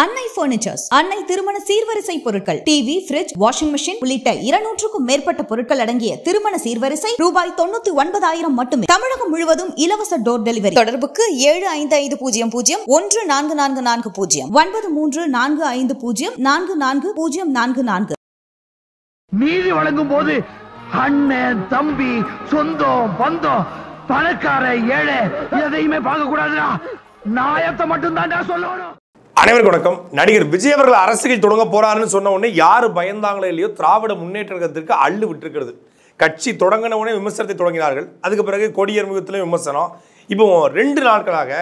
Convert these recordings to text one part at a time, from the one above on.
அன்னை பர்னிச்சர்ஸ் அன்னை திருமண சீர்வரிசை பொருட்கள் டிவி பிரிட்ஜ் வாஷிங் மிஷின் உள்ளிட்ட இருநூற்றுக்கும் மேற்பட்ட பொருட்கள் அடங்கிய திருமண சீர்வரிசை ரூபாய் தொண்ணூத்தி ஒன்பதாயிரம் மட்டுமே தமிழகம் முழுவதும் இலவச டோர் டெலிவரி தொடர்புக்கு ஏழு ஐந்து ஐந்து பூஜ்ஜியம் பூஜ்ஜியம் ஒன்று நான்கு நான்கு நான்கு பூஜ்ஜியம் ஒன்பது மூன்று நான்கு ஐந்து பூஜ்ஜியம் நான்கு நான்கு பூஜ்ஜியம் நான்கு நான்கு நீதி வழங்கும் போது அண்ணன் தம்பி சொந்தம் பந்தம் பணக்கார ஏழை எதையுமே பார்க்க கூடாதுடா நாயத்தை மட்டும் தான் சொல்லணும் அனைவருக்கும் வணக்கம் நடிகர் விஜய் அவர்கள் அரசியல் தொடங்க போறாருன்னு சொன்ன உடனே யார் பயந்தாங்களோ இல்லையோ திராவிட முன்னேற்ற கழகத்திற்கு அள்ளு விட்டுருக்கிறது கட்சி தொடங்கின உடனே விமர்சனத்தை தொடங்கினார்கள் அதுக்கு பிறகு கொடியர்முகத்திலும் விமர்சனம் இப்போ ரெண்டு நாட்களாக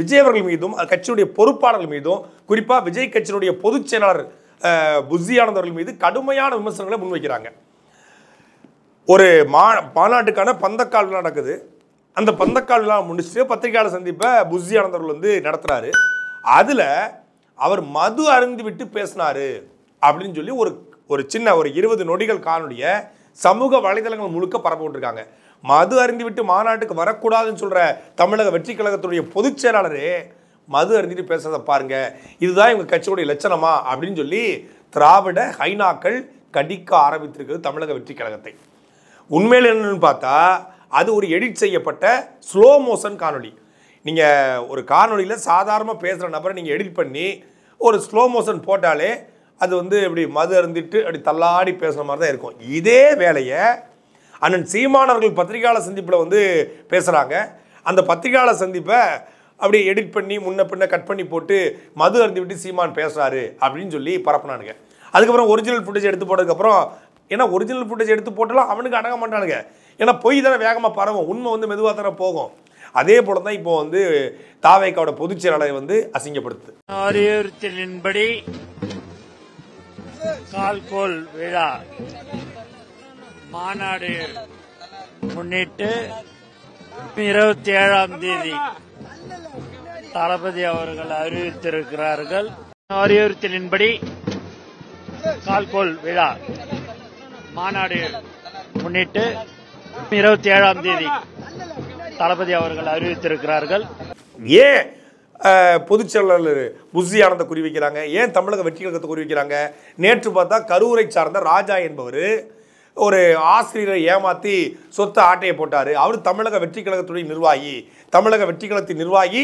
விஜய் அவர்கள் மீதும் கட்சியுடைய பொறுப்பாளர்கள் மீதும் குறிப்பாக விஜய் கட்சியினுடைய பொதுச் செயலாளர் புஸ்தி மீது கடுமையான விமர்சனங்களை முன்வைக்கிறாங்க ஒரு மா மாநாட்டுக்கான பந்தக்கால் விழா நடக்குது அந்த பந்தக்கால் விழா முடிச்சுட்டு பத்திரிகையாளர் சந்திப்பை புஸ்தி வந்து நடத்துகிறாரு அதில் அவர் மது அருந்து விட்டு பேசினாரு அப்படின்னு சொல்லி ஒரு ஒரு சின்ன ஒரு இருபது நொடிகள் காணொலிய சமூக வலைதளங்கள் முழுக்க பரப்ப மது அருந்து விட்டு மாநாட்டுக்கு வரக்கூடாதுன்னு சொல்கிற தமிழக வெற்றி கழகத்துடைய பொதுச் செயலாளரே மது அருந்திட்டு பேசுறதை பாருங்கள் இதுதான் இவங்க கட்சியோடைய லட்சணமா அப்படின்னு சொல்லி திராவிட ஹைனாக்கள் கடிக்க ஆரம்பித்திருக்கிறது தமிழக வெற்றி கழகத்தை உண்மையில் என்னன்னு பார்த்தா அது ஒரு எடிட் செய்யப்பட்ட ஸ்லோ மோஷன் காணொலி நீங்கள் ஒரு காணொலியில் சாதாரணமாக பேசுகிற நபரை நீங்கள் எடிட் பண்ணி ஒரு ஸ்லோ மோஷன் போட்டாலே அது வந்து இப்படி மது அருந்திட்டு அப்படி தள்ளாடி பேசுகிற மாதிரி தான் இருக்கும் இதே வேலையை அண்ணன் சீமானவர்கள் பத்திரிகையாளர் சந்திப்பில் வந்து பேசுகிறாங்க அந்த பத்திரிகையாளர் சந்திப்பை அப்படியே எடிட் பண்ணி முன்ன பின்ன கட் பண்ணி போட்டு மது அருந்தி விட்டு சீமான் பேசுகிறாரு அப்படின்னு சொல்லி பரப்புனானுங்க அதுக்கப்புறம் ஒரிஜினல் ஃபுட்டேஜ் எடுத்து போட்டதுக்கப்புறம் ஏன்னா ஒரிஜினல் ஃபுட்டேஜ் எடுத்து போட்டாலும் அவனுக்கு அடங்க மாட்டானுங்க ஏன்னா பொய் தானே வேகமாக பரவும் உண்மை வந்து மெதுவாக தானே போகும் அதே போல தான் இப்போ வந்து தாவேக்காவோட பொதுச் வந்து அசிங்கப்படுத்து அறிவுறுத்தலின்படி கால்கோல் விழா மாநாடு முன்னிட்டு இருபத்தி ஏழாம் தேதி தளபதி அவர்கள் அறிவித்திருக்கிறார்கள் அறிவுறுத்தலின்படி கால்கோல் விழா மாநாடு முன்னிட்டு இருபத்தி ஏழாம் தேதி தளபதி அவர்கள் அறிவித்திருக்கிறார்கள் ஏன் பொதுச் செயலாளர் புஸ்ஸி ஆனந்த குறி வைக்கிறாங்க ஏன் தமிழக வெற்றி கழகத்தை குறி வைக்கிறாங்க நேற்று பார்த்தா கரூரை சார்ந்த ராஜா என்பவர் ஒரு ஆசிரியரை ஏமாற்றி சொத்த ஆட்டையை போட்டார் அவர் தமிழக வெற்றி கழகத்துடைய நிர்வாகி தமிழக வெற்றி கழகத்தின் நிர்வாகி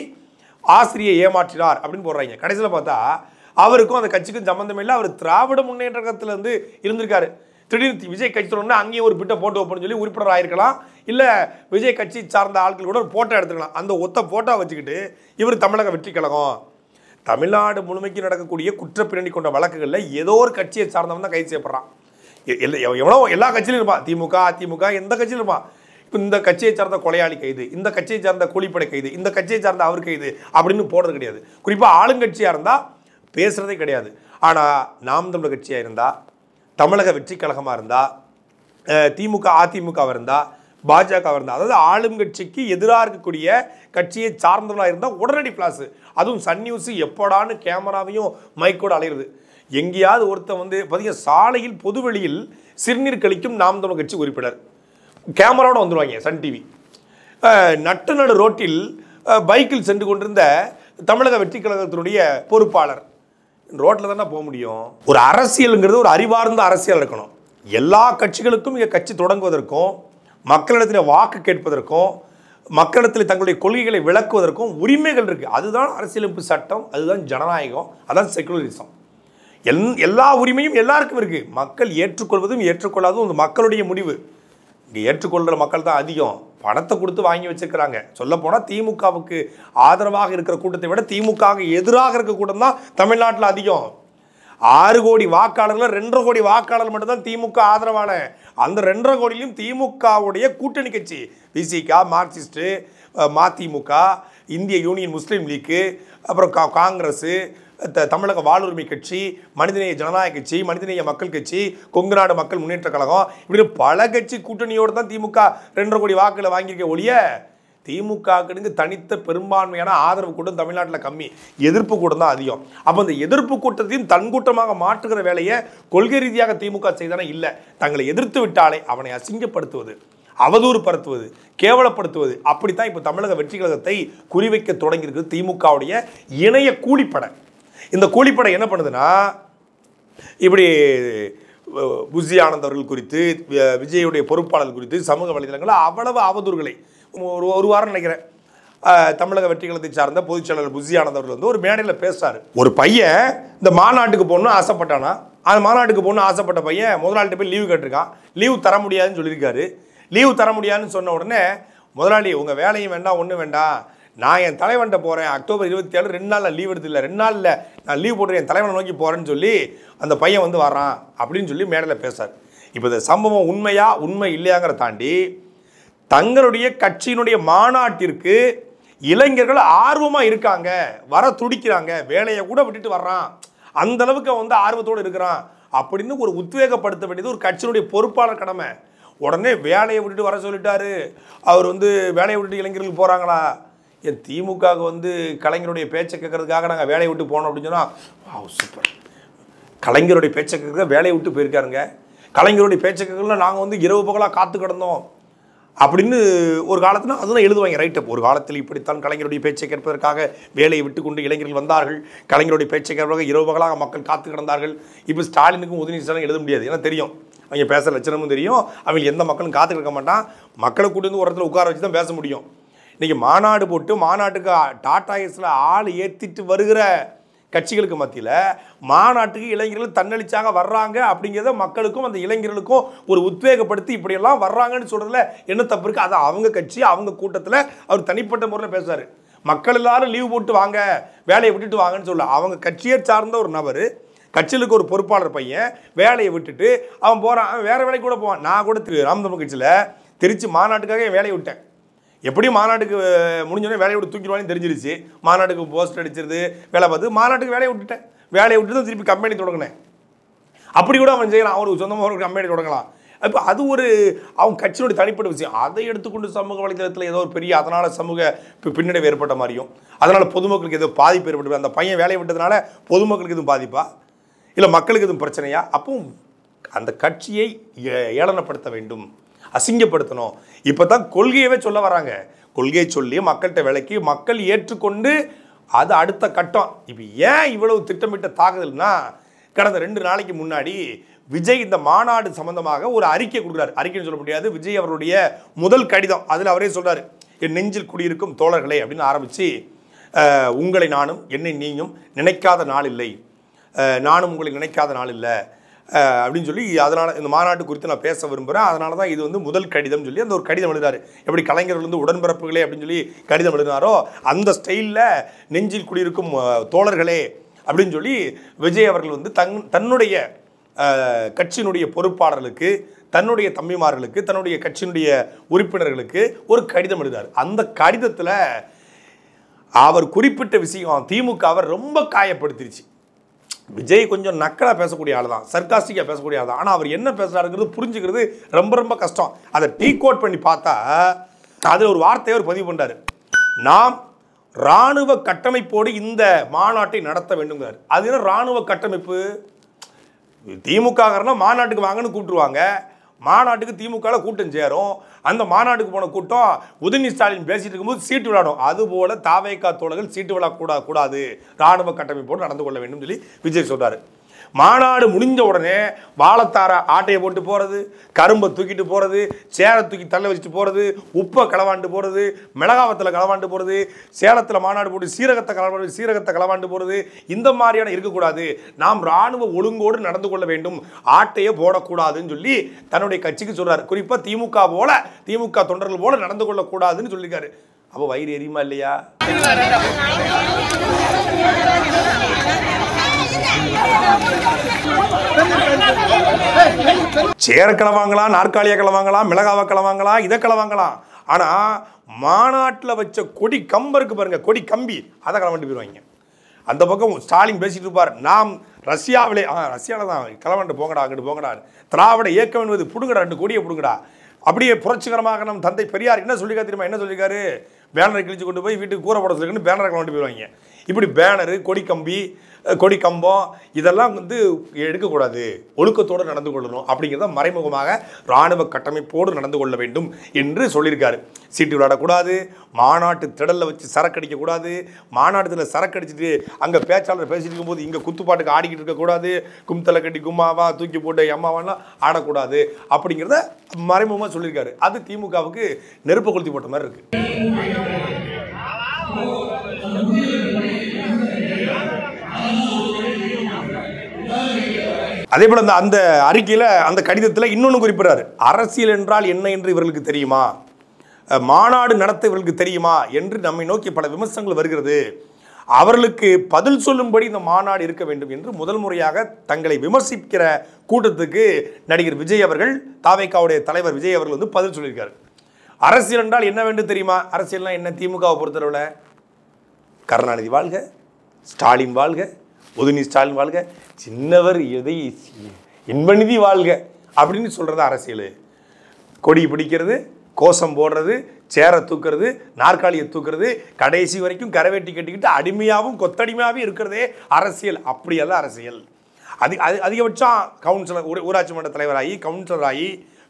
ஆசிரியை ஏமாற்றினார் அப்படின்னு போடுறாங்க கடைசியில் பார்த்தா அவருக்கும் அந்த கட்சிக்கும் சம்மந்தம் இல்லை அவர் திராவிட முன்னேற்றத்திலேருந்து இருந்திருக்காரு திடீர்னு விஜய் கட்சி தொடர்ந்து அங்கேயும் ஒரு பிட்டை போட்டோ போடணும்னு சொல்லி உறுப்பினர் ஆயிருக்கலாம் இல்லை விஜய் கட்சி சார்ந்த ஆட்கள் கூட ஒரு ஃபோட்டோ எடுத்துக்கலாம் அந்த ஒத்த ஃபோட்டோ வச்சுக்கிட்டு இவர் தமிழக வெற்றி கழகம் தமிழ்நாடு முழுமைக்கு நடக்கக்கூடிய குற்றப்பின்னணி கொண்ட வழக்குகளில் ஏதோ ஒரு கட்சியை சார்ந்தவன் தான் கைது செய்யப்படுறான் எவ்வளோ எல்லா கட்சியிலும் இருப்பான் திமுக அதிமுக எந்த கட்சியிலும் இருப்பான் இப்போ இந்த கட்சியை சார்ந்த கொலையாளி கைது இந்த கட்சியை சார்ந்த கூலிப்படை கைது இந்த கட்சியை சார்ந்த அவர் கைது அப்படின்னு போடுறது கிடையாது குறிப்பாக ஆளுங்கட்சியாக இருந்தால் பேசுகிறதே கிடையாது ஆனால் நாம் தமிழ் கட்சியாக இருந்தால் தமிழக வெற்றி கழகமாக இருந்தால் திமுக அதிமுகவாக இருந்தால் பாஜகவாக இருந்தால் அதாவது ஆளும் கட்சிக்கு எதிராக இருக்கக்கூடிய கட்சியை சார்ந்தவர்களாக இருந்தால் உடனடி ஃப்ளாஸு அதுவும் சன் நியூஸு எப்படான்னு கேமராவையும் மைக்கோடு அலையிறது எங்கேயாவது ஒருத்தன் வந்து பார்த்தீங்கன்னா சாலையில் பொதுவெளியில் சிறுநீர் கழிக்கும் நாம் தமிழ் கட்சி உறுப்பினர் கேமராவோட வந்துடுவாங்க சன் டிவி நட்டு நடு ரோட்டில் பைக்கில் சென்று கொண்டிருந்த தமிழக வெற்றி கழகத்தினுடைய பொறுப்பாளர் ரோட்டில் தானே போக முடியும் ஒரு அரசியலுங்கிறது ஒரு அறிவார்ந்த அரசியல் இருக்கணும் எல்லா கட்சிகளுக்கும் இங்கே கட்சி தொடங்குவதற்கும் மக்களிடத்தில் வாக்கு கேட்பதற்கும் மக்களிடத்தில் தங்களுடைய கொள்கைகளை விளக்குவதற்கும் உரிமைகள் இருக்குது அதுதான் அரசியலமைப்பு சட்டம் அதுதான் ஜனநாயகம் அதான் செகுலரிசம் எல் எல்லா உரிமையும் எல்லாருக்கும் இருக்குது மக்கள் ஏற்றுக்கொள்வதும் ஏற்றுக்கொள்ளாததும் மக்களுடைய முடிவு இங்கே ஏற்றுக்கொள்கிற மக்கள் தான் அதிகம் பணத்தை கொடுத்து வாங்கி வச்சுக்கிறாங்க சொல்லப்போனால் திமுகவுக்கு ஆதரவாக இருக்கிற கூட்டத்தை விட திமுக எதிராக இருக்க கூட்டம் தான் தமிழ்நாட்டில் அதிகம் ஆறு கோடி வாக்காளர்கள் ரெண்டரை கோடி வாக்காளர் மட்டும்தான் திமுக ஆதரவான அந்த ரெண்டரை கோடியிலும் திமுகவுடைய கூட்டணி கட்சி விசிகா மார்க்சிஸ்ட்டு மதிமுக இந்திய யூனியன் முஸ்லீம் லீக்கு அப்புறம் கா காங்கிரஸு தமிழக வாழ்வுரிமை கட்சி மனிதநேய ஜனநாயக கட்சி மனிதநேய மக்கள் கட்சி கொங்கு நாடு மக்கள் முன்னேற்ற கழகம் இப்படி பல கட்சி கூட்டணியோடு தான் திமுக ரெண்டரை கோடி வாக்குகளை வாங்கியிருக்க ஒழிய திமுகவுக்கு தனித்த பெரும்பான்மையான ஆதரவு கூட்டம் தமிழ்நாட்டில் கம்மி எதிர்ப்பு கூட்டம் தான் அதிகம் அப்போ அந்த எதிர்ப்பு கூட்டத்தையும் தன்கூட்டமாக மாற்றுகிற வேலையை கொள்கை ரீதியாக திமுக செய்தானே இல்லை தங்களை எதிர்த்து விட்டாலே அவனை அசிங்கப்படுத்துவது அவதூறு படுத்துவது கேவலப்படுத்துவது அப்படித்தான் இப்போ தமிழக வெற்றி கழகத்தை குறிவைக்க தொடங்கியிருக்கு திமுகவுடைய இணைய கூலிப்படை இந்த கூலிப்படை என்ன பண்ணுதுன்னா இப்படி புஜி ஆனந்த் அவர்கள் குறித்து விஜயுடைய பொறுப்பாளர் குறித்து சமூக வலைதளங்களில் அவ்வளவு அவதூறுகளை ஒரு ஒரு வாரம் நினைக்கிறேன் தமிழக வெற்றிகளத்தை சார்ந்த பொதுச் செயலாளர் புஜி ஆனந்த் அவர்கள் வந்து ஒரு மேடையில் பேசுகிறார் ஒரு பையன் இந்த மாநாட்டுக்கு போகணும் ஆசைப்பட்டானா அந்த மாநாட்டுக்கு போகணும் ஆசைப்பட்ட பையன் முதலாளிட்ட போய் லீவு கேட்டிருக்கான் லீவ் தர முடியாதுன்னு சொல்லியிருக்காரு லீவு தர முடியாதுன்னு சொன்ன உடனே முதலாளி உங்கள் வேலையும் வேண்டாம் ஒன்றும் வேண்டாம் நான் என் தலைவன்கிட்ட போகிறேன் அக்டோபர் இருபத்தி ஏழு ரெண்டு நாளில் லீவ் எடுத்து இல்லை ரெண்டு நாளில் நான் லீவ் போட்டு என் தலைவனை நோக்கி போகிறேன்னு சொல்லி அந்த பையன் வந்து வரான் அப்படின்னு சொல்லி மேடையில் பேசார் இப்போ இந்த சம்பவம் உண்மையா உண்மை இல்லையாங்கிற தாண்டி தங்களுடைய கட்சியினுடைய மாநாட்டிற்கு இளைஞர்கள் ஆர்வமாக இருக்காங்க வர துடிக்கிறாங்க வேலையை கூட விட்டுட்டு வர்றான் அந்த அளவுக்கு வந்து ஆர்வத்தோடு இருக்கிறான் அப்படின்னு ஒரு உத்வேகப்படுத்த வேண்டியது ஒரு கட்சியினுடைய பொறுப்பாளர் கடமை உடனே வேலையை விட்டுட்டு வர சொல்லிட்டாரு அவர் வந்து வேலையை விட்டுட்டு இளைஞர்கள் போகிறாங்களா என் திமுக வந்து கலைஞருடைய பேச்சை கேட்கறதுக்காக நாங்கள் வேலையை விட்டு போனோம் அப்படின்னு சொன்னால் வா சூப்பர் கலைஞருடைய பேச்சை கேட்க வேலையை விட்டு போயிருக்காருங்க கலைஞருடைய பேச்சை கேட்கலாம் நாங்கள் வந்து இரவு பகலாக காத்து கிடந்தோம் அப்படின்னு ஒரு காலத்தில் அதுதான் எழுதுவாங்க ரைட்டு ஒரு காலத்தில் இப்படித்தான் கலைஞருடைய பேச்சை கேட்பதற்காக வேலையை விட்டுக்கொண்டு இளைஞர்கள் வந்தார்கள் கலைஞருடைய பேச்சை கேட்பதற்காக இரவு பகலாக மக்கள் காத்து கிடந்தார்கள் இப்போ ஸ்டாலினுக்கும் உதயநிதி ஸ்டாலின் எழுத முடியாது ஏன்னா தெரியும் அவங்க பேசுகிற லட்சணமும் தெரியும் அவங்க எந்த மக்களும் காத்து இருக்க மாட்டான் மக்களை கூட்டி வந்து ஒரு இடத்துல உட்கார வச்சு தான் பேச முடியும் இன்றைக்கி மாநாடு போட்டு மாநாட்டுக்கு டாடா எஸில் ஆள் ஏற்றிட்டு வருகிற கட்சிகளுக்கு மத்தியில் மாநாட்டுக்கு இளைஞர்கள் தன்னளிச்சாக வர்றாங்க அப்படிங்கிறத மக்களுக்கும் அந்த இளைஞர்களுக்கும் ஒரு உத்வேகப்படுத்தி இப்படியெல்லாம் வர்றாங்கன்னு சொல்கிறதுல என்ன தப்பு இருக்குது அதை அவங்க கட்சி அவங்க கூட்டத்தில் அவர் தனிப்பட்ட முறையில் பேசுவார் மக்கள் எல்லாரும் லீவ் போட்டு வாங்க வேலையை விட்டுட்டு வாங்கன்னு சொல்ல அவங்க கட்சியை சார்ந்த ஒரு நபர் கட்சியிலுக்கு ஒரு பொறுப்பாளர் பையன் வேலையை விட்டுட்டு அவன் போகிறான் வேறு வேலைக்கு கூட போவான் நான் கூட திரு ராமதம் கட்சியில் திருச்சி மாநாட்டுக்காக என் வேலையை விட்டேன் எப்படியும் மாநாட்டுக்கு முடிஞ்சோடனே வேலையை விட்டு தூக்கிடுவான்னு தெரிஞ்சிருச்சு மாநாட்டுக்கு போஸ்ட் அடிச்சிருது வேலை பார்த்து மாநாட்டுக்கு வேலையை விட்டுட்டேன் வேலையை விட்டு தான் திருப்பி கம்பெனி தொடங்கினேன் அப்படி கூட அவன் செய்யலாம் அவருக்கு சொந்தமாக ஒரு கம்பெனி தொடங்கலாம் இப்போ அது ஒரு அவங்க கட்சியினுடைய தனிப்பட்ட விஷயம் அதை எடுத்துக்கொண்டு சமூக வலைதளத்தில் ஏதோ ஒரு பெரிய அதனால் சமூக பின்னடைவு ஏற்பட்ட மாதிரியும் அதனால் பொதுமக்களுக்கு ஏதோ பாதிப்பு ஏற்பட்டு அந்த பையன் வேலையை விட்டதுனால பொதுமக்களுக்கு எதுவும் பாதிப்பா இல்லை மக்களுக்கு எதுவும் பிரச்சனையா அப்போ அந்த கட்சியை ஏளனப்படுத்த வேண்டும் அசிங்கப்படுத்தணும் இப்போ தான் கொள்கையவே சொல்ல வராங்க கொள்கையை சொல்லி மக்கள்கிட்ட விலைக்கு மக்கள் ஏற்றுக்கொண்டு அது அடுத்த கட்டம் இப்போ ஏன் இவ்வளவு திட்டமிட்ட தாக்குதல்னா கடந்த ரெண்டு நாளைக்கு முன்னாடி விஜய் இந்த மாநாடு சம்பந்தமாக ஒரு அறிக்கை கொடுக்குறாரு அறிக்கைன்னு சொல்ல முடியாது விஜய் அவருடைய முதல் கடிதம் அதில் அவரே சொல்கிறார் என் நெஞ்சில் குடியிருக்கும் தோழர்களே அப்படின்னு ஆரம்பித்து உங்களை நானும் என்னை நீயும் நினைக்காத நாள் இல்லை நானும் உங்களை நினைக்காத நாள் இல்லை அப்படின்னு சொல்லி அதனால் இந்த மாநாட்டு குறித்து நான் பேச விரும்புகிறேன் அதனால தான் இது வந்து முதல் கடிதம் சொல்லி அந்த ஒரு கடிதம் எழுதினார் எப்படி கலைஞர்கள் வந்து உடன்பிறப்புகளே அப்படின்னு சொல்லி கடிதம் எழுதினாரோ அந்த ஸ்டைலில் நெஞ்சில் குடியிருக்கும் தோழர்களே அப்படின்னு சொல்லி விஜய் அவர்கள் வந்து தங் தன்னுடைய கட்சியினுடைய பொறுப்பாளர்களுக்கு தன்னுடைய தம்பிமார்களுக்கு தன்னுடைய கட்சியினுடைய உறுப்பினர்களுக்கு ஒரு கடிதம் எழுதினார் அந்த கடிதத்தில் அவர் குறிப்பிட்ட விஷயம் திமுக அவர் ரொம்ப காயப்படுத்திருச்சு விஜய் கொஞ்சம் நக்கலாக பேசக்கூடிய ஆள் தான் சர்க்காஸ்டிக்காக பேசக்கூடிய ஆள் தான் ஆனால் அவர் என்ன பேசுகிறாருங்கிறது புரிஞ்சுக்கிறது ரொம்ப ரொம்ப கஷ்டம் அதை டீ கோட் பண்ணி பார்த்தா அதில் ஒரு வார்த்தையை அவர் பதிவு பண்ணார் நாம் இராணுவ கட்டமைப்போடு இந்த மாநாட்டை நடத்த வேண்டுங்கிறார் அது என்ன இராணுவ கட்டமைப்பு திமுக மாநாட்டுக்கு வாங்கன்னு கூப்பிட்டுருவாங்க மாநாட்டுக்கு திமுகவில் கூட்டம் சேரும் அந்த மாநாடுக்கு போன கூட்டம் உதயநிதி ஸ்டாலின் பேசிட்டு இருக்கும்போது சீட்டு விளாடும் அது போல தாவேக்கா தோழர்கள் சீட்டு விழா கூடாது ராணுவ கட்டமைப்போடு நடந்து கொள்ள வேண்டும் சொல்லி விஜய் சொல்றாரு மாநாடு முடிஞ்ச உடனே வாழத்தார ஆட்டையை போட்டு போகிறது கரும்பை தூக்கிட்டு போகிறது சேரை தூக்கி தள்ள வச்சுட்டு போகிறது உப்பை களவாண்டு போகிறது மிளகாவத்தில் களவாண்டு போகிறது சேலத்தில் மாநாடு போட்டு சீரகத்தை களவாண்டு சீரகத்தை களவாண்டு போகிறது இந்த மாதிரியான இருக்கக்கூடாது நாம் இராணுவ ஒழுங்கோடு நடந்து கொள்ள வேண்டும் ஆட்டையை போடக்கூடாதுன்னு சொல்லி தன்னுடைய கட்சிக்கு சொல்கிறார் குறிப்பாக திமுக போல திமுக தொண்டர்கள் போல நடந்து கொள்ளக்கூடாதுன்னு சொல்லியிருக்காரு அப்போ வயிறு எரியுமா இல்லையா சேர கிளவாங்களாம் நாற்காலியை கிளவாங்களாம் மிளகாவை வாங்கலாம் இதை வாங்கலாம் ஆனால் மாநாட்டில் வச்ச கொடி கம்பருக்கு பாருங்க பாருங்கள் கொடி கம்பி அதை கிளம்பிட்டு போயிடுவாங்க அந்த பக்கம் ஸ்டாலின் பேசிட்டு இருப்பார் நாம் ரஷ்யாவிலே ஆ ரஷ்யாவில் தான் கிளவன்ட்டு போங்கடா அங்கிட்டு போங்கடா திராவிட இயக்கம் என்பது பிடுங்கடா ரெண்டு கொடியை பிடுங்கடா அப்படியே புரட்சிகரமாக நம் தந்தை பெரியார் என்ன சொல்லியிருக்காரு தெரியுமா என்ன சொல்லியிருக்காரு பேனரை கிழிச்சு கொண்டு போய் வீட்டுக்கு கூற போட சொல்லிருக்குன்னு பேனரை கிளம்பிட்டு போயிருவாங்க இப்படி பேனரு கொடி கம்பி கொடி கம்பம் இதெல்லாம் வந்து எடுக்கக்கூடாது ஒழுக்கத்தோடு நடந்து கொள்ளணும் அப்படிங்கிறத மறைமுகமாக இராணுவ கட்டமைப்போடு நடந்து கொள்ள வேண்டும் என்று சொல்லியிருக்காரு சீட்டு விளையாடக்கூடாது மாநாட்டு திடலில் வச்சு சரக்கு அடிக்கக்கூடாது மாநாட்டத்தில் சரக்கு அடிச்சுட்டு அங்கே பேச்சாளர் பேசிட்டு இருக்கும்போது இங்கே குத்துப்பாட்டுக்கு ஆடிக்கிட்டு இருக்கக்கூடாது கும்தலை கட்டி கும்மாவா தூக்கி போட்டு எம்மாவான்லாம் ஆடக்கூடாது அப்படிங்கிறத மறைமுகமாக சொல்லியிருக்காரு அது திமுகவுக்கு நெருப்பு கொளுத்தி போட்ட மாதிரி இருக்குது அதே போல் அந்த அந்த அறிக்கையில் அந்த கடிதத்தில் இன்னொன்று குறிப்பிட்றாரு அரசியல் என்றால் என்ன என்று இவர்களுக்கு தெரியுமா மாநாடு நடத்த இவர்களுக்கு தெரியுமா என்று நம்மை நோக்கி பல விமர்சனங்கள் வருகிறது அவர்களுக்கு பதில் சொல்லும்படி இந்த மாநாடு இருக்க வேண்டும் என்று முதல் முறையாக தங்களை விமர்சிக்கிற கூட்டத்துக்கு நடிகர் விஜய் அவர்கள் தாவைக்காவுடைய தலைவர் விஜய் அவர்கள் வந்து பதில் சொல்லியிருக்காரு அரசியல் என்றால் என்ன வேண்டும் தெரியுமா அரசியல்னால் என்ன திமுகவை பொறுத்தளவில் கருணாநிதி வாழ்க ஸ்டாலின் வாழ்க உதயநிதி ஸ்டாலின் வாழ்க சின்னவர் எதை இன்பநிதி வாழ்க அப்படின்னு சொல்கிறது அரசியல் கொடி பிடிக்கிறது கோஷம் போடுறது சேரை தூக்குறது நாற்காலியை தூக்குறது கடைசி வரைக்கும் கரவேட்டி கட்டிக்கிட்டு அடிமையாகவும் கொத்தடிமையாகவும் இருக்கிறதே அரசியல் அப்படியெல்லாம் அரசியல் அது அது அதிகபட்சம் கவுன்சிலர் ஊராட்சி மன்ற தலைவராகி கவுன்சிலராகி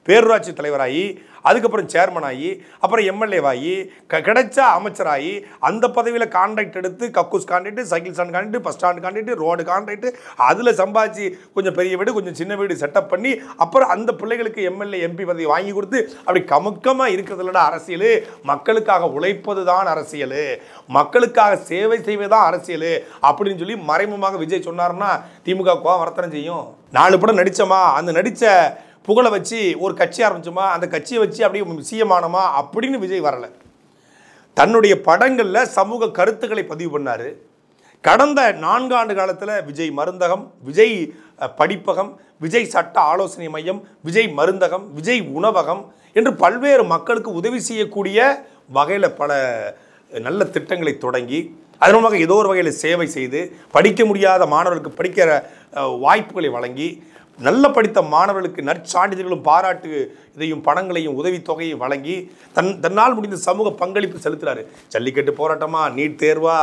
பேரூராட்சி தலைவராகி அதுக்கப்புறம் சேர்மன் ஆகி அப்புறம் எம்எல்ஏவாகி க கிடைச்ச அமைச்சராகி அந்த பதவியில் கான்ட்ராக்ட் எடுத்து கக்கூஸ் contract cycle stand contract bus stand contract road contract அதில் சம்பாதிச்சு கொஞ்சம் பெரிய வீடு கொஞ்சம் சின்ன வீடு செட்டப் பண்ணி அப்புறம் அந்த பிள்ளைகளுக்கு எம்எல்ஏ எம்பி பதவி வாங்கி கொடுத்து அப்படி கமுக்கமாக இருக்கிறதுலடா அரசியல் மக்களுக்காக உழைப்பது தான் அரசியல் மக்களுக்காக சேவை செய்வது தான் அரசியல் அப்படின்னு சொல்லி மறைமுகமாக விஜய் சொன்னார்னா திமுக கோவம் வர்த்தனை செய்யும் நாலு படம் நடித்தோமா அந்த நடித்த புகழை வச்சு ஒரு கட்சி ஆரம்பிச்சோமா அந்த கட்சியை வச்சு அப்படியே சிஎம் அப்படின்னு விஜய் வரலை தன்னுடைய படங்களில் சமூக கருத்துக்களை பதிவு பண்ணார் கடந்த நான்காண்டு காலத்தில் விஜய் மருந்தகம் விஜய் படிப்பகம் விஜய் சட்ட ஆலோசனை மையம் விஜய் மருந்தகம் விஜய் உணவகம் என்று பல்வேறு மக்களுக்கு உதவி செய்யக்கூடிய வகையில் பல நல்ல திட்டங்களை தொடங்கி அதன் மூலமாக ஏதோ ஒரு வகையில் சேவை செய்து படிக்க முடியாத மாணவர்களுக்கு படிக்கிற வாய்ப்புகளை வழங்கி நல்ல படித்த மாணவர்களுக்கு நற்சான்றிதழ்களும் பாராட்டு இதையும் பணங்களையும் உதவித்தொகையும் வழங்கி தன் தன்னால் முடிந்த சமூக பங்களிப்பு செலுத்துகிறாரு ஜல்லிக்கட்டு போராட்டமாக நீட் தேர்வா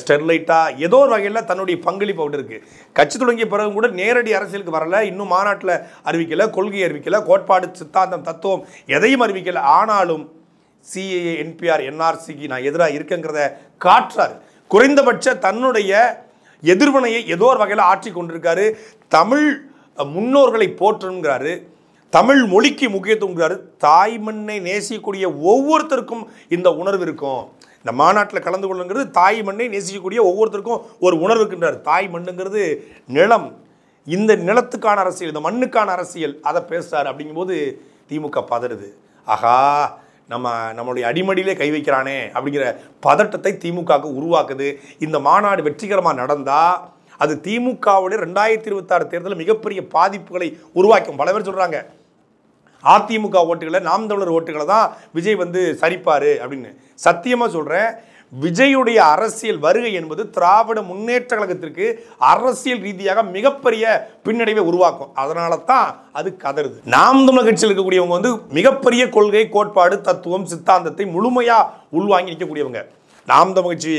ஸ்டெர்லைட்டா ஏதோ ஒரு வகையில் தன்னுடைய பங்களிப்பு அப்படி இருக்குது கட்சி தொடங்கிய பிறகு கூட நேரடி அரசியலுக்கு வரல இன்னும் மாநாட்டில் அறிவிக்கலை கொள்கை அறிவிக்கலை கோட்பாடு சித்தாந்தம் தத்துவம் எதையும் அறிவிக்கலை ஆனாலும் சிஏஏ என்பிஆர் என்ஆர்சிக்கு நான் எதிராக இருக்கேங்கிறத காற்றார் குறைந்தபட்ச தன்னுடைய எதிர்வினையை ஏதோ ஒரு வகையில் ஆற்றி கொண்டிருக்காரு தமிழ் முன்னோர்களை போற்றுங்கிறாரு தமிழ் மொழிக்கு முக்கியத்துவங்கிறாரு தாய்மண்ணை நேசிக்கக்கூடிய ஒவ்வொருத்தருக்கும் இந்த உணர்வு இருக்கும் இந்த மாநாட்டில் கலந்து கொள்ளுங்கிறது தாய் மண்ணை நேசிக்கக்கூடிய ஒவ்வொருத்தருக்கும் ஒரு உணர்வு இருக்கின்றார் தாய் மண்ணுங்கிறது நிலம் இந்த நிலத்துக்கான அரசியல் இந்த மண்ணுக்கான அரசியல் அதை பேசுகிறார் அப்படிங்கும்போது திமுக பதறுது ஆகா நம்ம நம்மளுடைய அடிமடியிலே கை வைக்கிறானே அப்படிங்கிற பதட்டத்தை திமுகவுக்கு உருவாக்குது இந்த மாநாடு வெற்றிகரமாக நடந்தால் அது திமுகவுடைய ரெண்டாயிரத்தி இருபத்தாறு தேர்தலில் மிகப்பெரிய பாதிப்புகளை உருவாக்கும் பல பேர் சொல்கிறாங்க அதிமுக ஓட்டுகளை நாம் தமிழர் ஓட்டுகளை தான் விஜய் வந்து சரிப்பார் அப்படின்னு சத்தியமாக சொல்கிறேன் விஜயுடைய அரசியல் வருகை என்பது திராவிட முன்னேற்ற கழகத்திற்கு அரசியல் ரீதியாக மிகப்பெரிய பின்னடைவை உருவாக்கும் அதனால தான் அது கதறுது நாம் தமிழர் கட்சியில் இருக்கக்கூடியவங்க வந்து மிகப்பெரிய கொள்கை கோட்பாடு தத்துவம் சித்தாந்தத்தை முழுமையாக உள்வாங்கி நிற்கக்கூடியவங்க நாம் தமிழ்ச்சி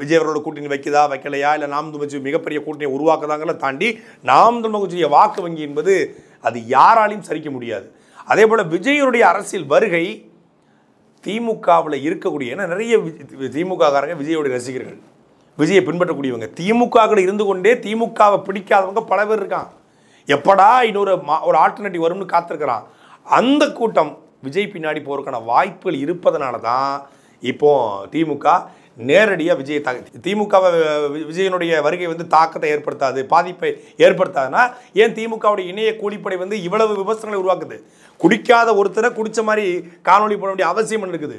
விஜய் அவர்களோட கூட்டணி வைக்கிறதா வைக்கலையா இல்லை நாம் தமிழ்ச்சி மிகப்பெரிய கூட்டணியை உருவாக்குதாங்கிறத தாண்டி நாம் தமிழ்ச்சிய வாக்கு வங்கி என்பது அது யாராலையும் சரிக்க முடியாது அதே போல் விஜயருடைய அரசியல் வருகை திமுகவில் இருக்கக்கூடிய ஏன்னா நிறைய திமுககாரங்க விஜயோடைய ரசிகர்கள் விஜயை பின்பற்றக்கூடியவங்க திமுகவில் இருந்து கொண்டே திமுகவை பிடிக்காதவங்க பல பேர் இருக்கான் எப்படா இன்னொரு மா ஒரு ஆல்டர்னேட்டிவ் வரும்னு காத்திருக்கிறான் அந்த கூட்டம் விஜய் பின்னாடி போகிறதுக்கான வாய்ப்புகள் இருப்பதனால தான் இப்போ திமுக நேரடியாக விஜய் தா திமுக விஜயனுடைய வருகை வந்து தாக்கத்தை ஏற்படுத்தாது பாதிப்பை ஏற்படுத்தாதுன்னா ஏன் திமுகவுடைய இணைய கூலிப்படை வந்து இவ்வளவு விமர்சனங்களை உருவாக்குது குடிக்காத ஒருத்தரை குடித்த மாதிரி காணொலி போட வேண்டிய அவசியம் இருக்குது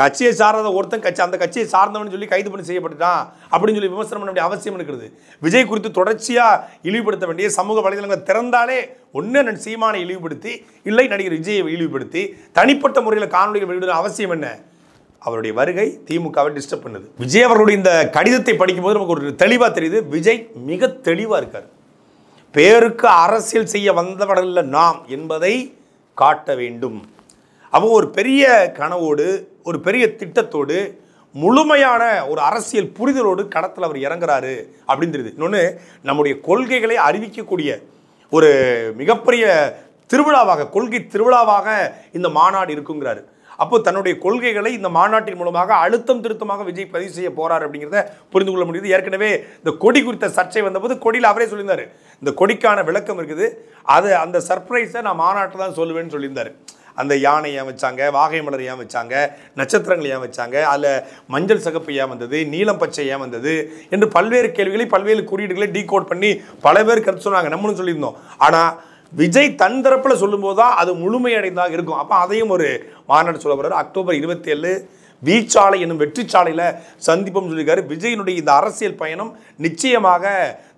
கட்சியை சார்ந்த ஒருத்தன் கட்சி அந்த கட்சியை சார்ந்தவன் சொல்லி கைது பண்ணி செய்யப்பட்டுட்டான் அப்படின்னு சொல்லி விமர்சனம் பண்ண வேண்டிய அவசியம் இருக்கிறது விஜய் குறித்து தொடர்ச்சியாக இழிவுபடுத்த வேண்டிய சமூக வலைதளங்கள் திறந்தாலே ஒன்று நான் சீமானை இழிவுபடுத்தி இல்லை நடிகர் விஜயை இழிவுபடுத்தி தனிப்பட்ட முறையில் காணொலிகள் வெளியிடுற அவசியம் என்ன அவருடைய வருகை திமுகவை டிஸ்டர்ப் பண்ணுது விஜய் அவர்களுடைய இந்த கடிதத்தை படிக்கும்போது நமக்கு ஒரு தெளிவாக தெரியுது விஜய் மிக தெளிவாக இருக்கார் பேருக்கு அரசியல் செய்ய வந்தவர்கள் நாம் என்பதை காட்ட வேண்டும் அவங்க ஒரு பெரிய கனவோடு ஒரு பெரிய திட்டத்தோடு முழுமையான ஒரு அரசியல் புரிதலோடு கடத்தில் அவர் இறங்குறாரு அப்படின்றது இன்னொன்று நம்முடைய கொள்கைகளை அறிவிக்கக்கூடிய ஒரு மிகப்பெரிய திருவிழாவாக கொள்கை திருவிழாவாக இந்த மாநாடு இருக்குங்கிறாரு அப்போ தன்னுடைய கொள்கைகளை இந்த மாநாட்டின் மூலமாக அழுத்தம் திருத்தமாக விஜய் பதிவு செய்ய போறார் அப்படிங்கிறத புரிந்து கொள்ள முடியுது ஏற்கனவே இந்த கொடி குறித்த சர்ச்சை வந்தபோது கொடியில் அவரே சொல்லியிருந்தார் இந்த கொடிக்கான விளக்கம் இருக்குது அது அந்த சர்ப்ரைஸை நான் மாநாட்டில் தான் சொல்லுவேன்னு சொல்லியிருந்தார் அந்த யானை ஏன் வச்சாங்க வாகை மலர் ஏன் வச்சாங்க நட்சத்திரங்கள் ஏன் வச்சாங்க அதில் மஞ்சள் சகப்பு ஏன் வந்தது நீலம் பச்சை ஏன் வந்தது என்று பல்வேறு கேள்விகளை பல்வேறு குறியீடுகளை டீ கோட் பண்ணி பல பேர் கருத்து சொன்னாங்க நம்மளும் சொல்லியிருந்தோம் ஆனால் விஜய் தன் தரப்பில் சொல்லும்போது தான் அது முழுமையடைந்ததாக இருக்கும் அப்போ அதையும் ஒரு மாநாடு சொல்ல போகிறார் அக்டோபர் இருபத்தி ஏழு வீச்சாலை என்னும் வெற்றிச்சாலையில் சந்திப்போம் சொல்லியிருக்காரு விஜயனுடைய இந்த அரசியல் பயணம் நிச்சயமாக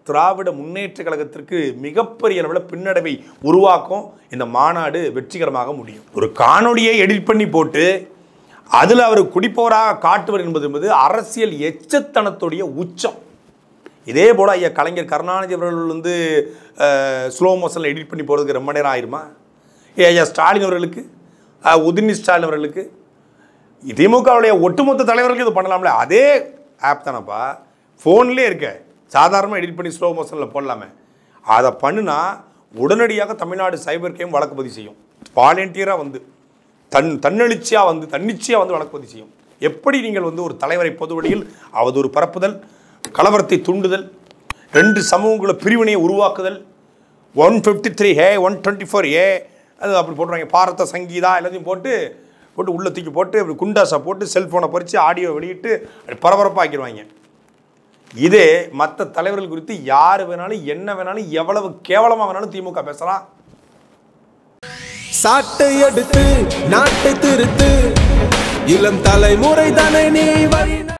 திராவிட முன்னேற்ற கழகத்திற்கு மிகப்பெரிய அளவில் பின்னடைவை உருவாக்கும் இந்த மாநாடு வெற்றிகரமாக முடியும் ஒரு காணொலியை எடிட் பண்ணி போட்டு அதில் அவர் குடிப்போராக காட்டுவர் என்பது என்பது அரசியல் எச்சத்தனத்துடைய உச்சம் இதே போல் ஐயா கலைஞர் கருணாநிதி அவர்கள் வந்து ஸ்லோ மோஷனில் எடிட் பண்ணி போகிறதுக்கு ரொம்ப நேரம் ஆயிருமா ஏ ஐயா ஸ்டாலின் அவர்களுக்கு உதினி ஸ்டாலின் அவர்களுக்கு திமுகவுடைய ஒட்டுமொத்த தலைவர்களுக்கு இது பண்ணலாம்ல அதே ஆப் தானப்பா ஃபோன்லேயே இருக்க சாதாரணமாக எடிட் பண்ணி ஸ்லோ மோஷனில் போடலாமே அதை பண்ணுனா உடனடியாக தமிழ்நாடு சைபர் கேம் வழக்கு பதிவு செய்யும் வாலண்டியராக வந்து தன் தன்னெழுச்சியாக வந்து தன்னிச்சையாக வந்து வழக்கு பதிவு செய்யும் எப்படி நீங்கள் வந்து ஒரு தலைவரை பொதுவடியில் வழியில் ஒரு பரப்புதல் கலவரத்தை தூண்டுதல் ரெண்டு சமூகங்களை பிரிவினையை உருவாக்குதல் one fifty three A one twenty four A அது அப்படி போட்டுருவாங்க பாரத சங்கீதா எல்லாத்தையும் போட்டு போட்டு உள்ள தூக்கி போட்டு அப்படி குண்டாசை போட்டு செல்ஃபோனை பறித்து ஆடியோ வெளியிட்டு அப்படி பரபரப்பாக்கிடுவாங்க இதே மற்ற தலைவர்கள் குறித்து யார் வேணாலும் என்ன வேணாலும் எவ்வளவு கேவலமாக வேணாலும் திமுக பேசலாம் சாட்டை எடுத்து நாட்டை திருத்து இளம் தலைமுறை தானே நீ